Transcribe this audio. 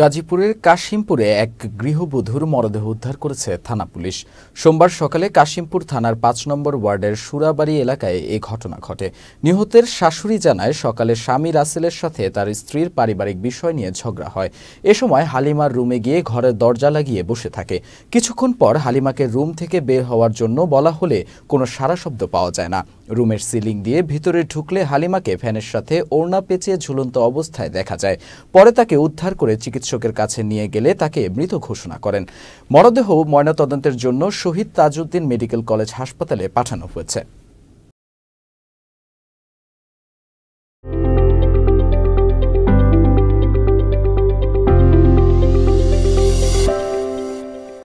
গাজীপুরের কাশিমপুরে এক গৃহবধূর মরদেহ উদ্ধার করেছে থানা পুলিশ সোমবার সকালে কাশিমপুর থানার পাঁচ নম্বর ওয়ার্ডের সুরাবাড়ি এলাকায় এ ঘটনা ঘটে নিহতের শাশুড়ি জানায় সকালে স্বামী রাসেলের সাথে তার স্ত্রীর পারিবারিক বিষয় নিয়ে ঝগড়া হয় এ সময় হালিমার রুমে গিয়ে ঘরের দরজা লাগিয়ে বসে থাকে কিছুক্ষণ পর হালিমাকে রুম থেকে বের হওয়ার জন্য বলা হলে কোনো সারা শব্দ পাওয়া যায় না রুমের সিলিং দিয়ে ভিতরে ঢুকলে হালিমাকে ফ্যানের সাথে ওড়না পেঁচিয়ে ঝুলন্ত অবস্থায় দেখা যায় পরে তাকে উদ্ধার করে চিকিৎসা চিকিৎসকের কাছে নিয়ে গেলে তাকে মৃত ঘোষণা করেন মরদেহ ময়নাতদন্তের জন্য শহীদ তাজউদ্দিন মেডিকেল কলেজ হাসপাতালে পাঠানো হয়েছে